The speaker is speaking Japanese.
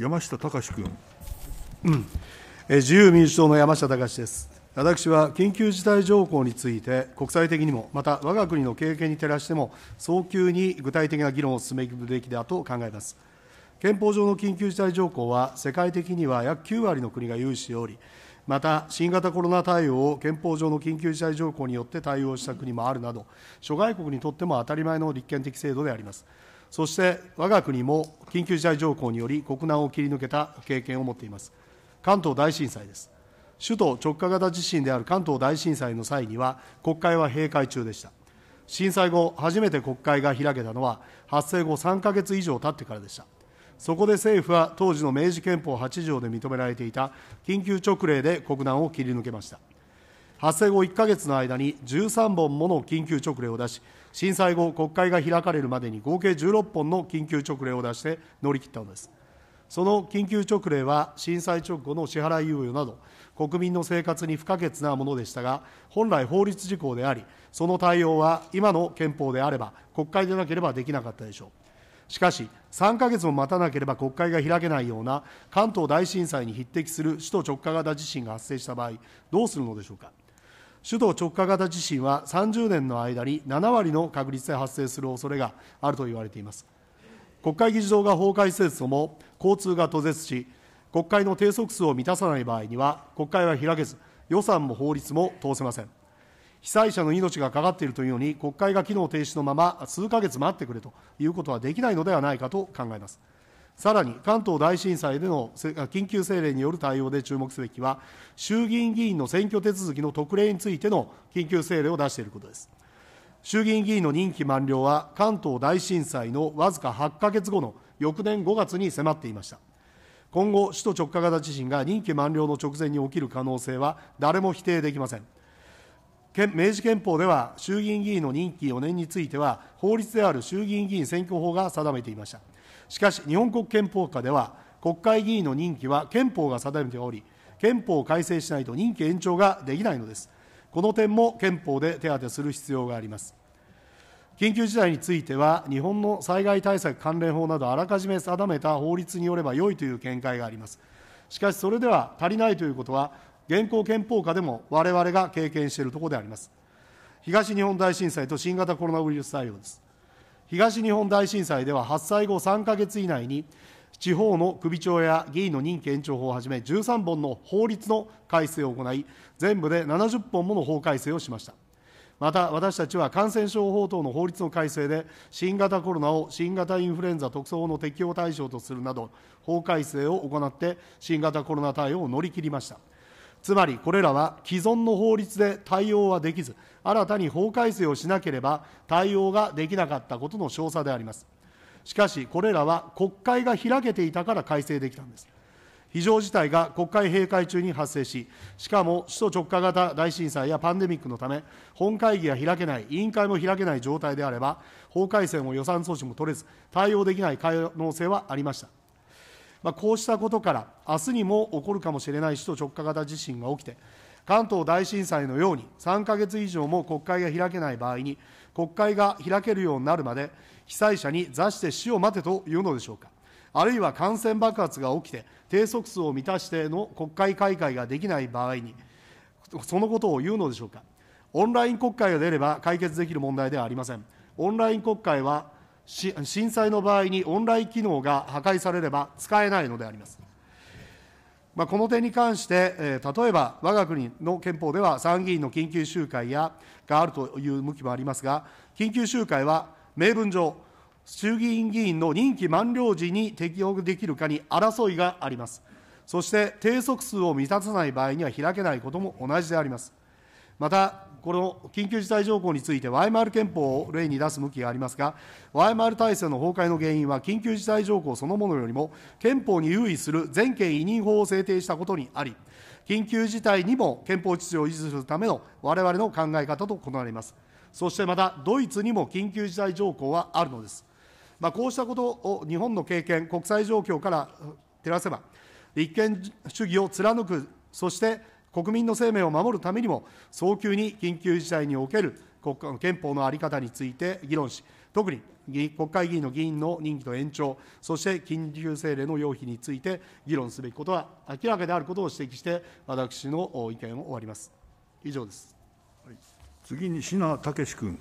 山下隆君。うん、え自由民主党の山下隆です。私は緊急事態条項について、国際的にも、また我が国の経験に照らしても、早急に具体的な議論を進めるべきだと考えます。憲法上の緊急事態条項は、世界的には約9割の国が有しており、また新型コロナ対応を憲法上の緊急事態条項によって対応した国もあるなど、諸外国にとっても当たり前の立憲的制度であります。そして我が国も緊急事態条項により国難を切り抜けた経験を持っています。関東大震災です。首都直下型地震である関東大震災の際には、国会は閉会中でした。震災後、初めて国会が開けたのは、発生後3か月以上経ってからでした。そこで政府は当時の明治憲法8条で認められていた緊急勅令で国難を切り抜けました。発生後1か月の間に13本もの緊急勅令を出し、震災後、国会が開かれるまでに合計16本の緊急勅令を出して乗り切ったのです。その緊急勅令は、震災直後の支払い猶予など、国民の生活に不可欠なものでしたが、本来法律事項であり、その対応は今の憲法であれば、国会でなければできなかったでしょう。しかし、3か月も待たなければ国会が開けないような関東大震災に匹敵する首都直下型地震が発生した場合、どうするのでしょうか。首都直下型地震は30年の間に7割の確率で発生する恐れがあると言われています国会議事堂が崩壊せずとも交通が途絶し国会の定速数を満たさない場合には国会は開けず予算も法律も通せません被災者の命がかかっているというのに国会が機能停止のまま数か月待ってくれということはできないのではないかと考えますさらに関東大震災での緊急政令による対応で注目すべきは、衆議院議員の選挙手続きの特例についての緊急政令を出していることです。衆議院議員の任期満了は、関東大震災のわずか8か月後の翌年5月に迫っていました。今後、首都直下型地震が任期満了の直前に起きる可能性は誰も否定できません。明治憲法では、衆議院議員の任期4年については、法律である衆議院議員選挙法が定めていました。しかし日本国憲法下では国会議員の任期は憲法が定めており憲法を改正しないと任期延長ができないのですこの点も憲法で手当てする必要があります緊急事態については日本の災害対策関連法などあらかじめ定めた法律によれば良いという見解がありますしかしそれでは足りないということは現行憲法下でも我々が経験しているところであります東日本大震災と新型コロナウイルス対応です東日本大震災では発災後3か月以内に地方の首長や議員の任期延長法をはじめ13本の法律の改正を行い全部で70本もの法改正をしましたまた私たちは感染症法等の法律の改正で新型コロナを新型インフルエンザ特措法の適用対象とするなど法改正を行って新型コロナ対応を乗り切りましたつまりこれらは既存の法律で対応はできず新たに法改正をしなければ対応ができなかったことの証左でありますしかしこれらは国会が開けていたから改正できたんです非常事態が国会閉会中に発生し、しかも首都直下型大震災やパンデミックのため、本会議が開けない、委員会も開けない状態であれば、法改正も予算措置も取れず、対応できない可能性はありました。まあ、こうしたことから、明日にも起こるかもしれない首都直下型地震が起きて、関東大震災のように3か月以上も国会が開けない場合に、国会が開けるようになるまで、被災者に座して死を待てというのでしょうか。あるいは感染爆発が起きて、低速数を満たしての国会開会ができない場合に、そのことを言うのでしょうか。オンライン国会が出れば解決できる問題ではありません。オンライン国会は震災の場合にオンライン機能が破壊されれば使えないのであります。まあ、この点に関して、えー、例えば我が国の憲法では参議院の緊急集会やがあるという向きもありますが、緊急集会は明文上、衆議院議員の任期満了時に適用できるかに争いがあります。そして、定則数を満たさない場合には開けないことも同じであります。また、この緊急事態条項について、ワイマール憲法を例に出す向きがありますが、ワイマール体制の崩壊の原因は、緊急事態条項そのものよりも、憲法に優位する全権委任法を制定したことにあり、緊急事態にも憲法秩序を維持するためのわれわれの考え方と異なります。そしてまた、ドイツにも緊急事態条項はあるのです。まあ、こうしたことを日本の経験、国際状況から照らせば、立憲主義を貫く、そして国民の生命を守るためにも、早急に緊急事態における国家の憲法の在り方について議論し、特に国会議員の議員の任期の延長、そして緊急政令の要否について議論すべきことは明らかであることを指摘して、私の意見を終わります。以上です、はい、次に品武君。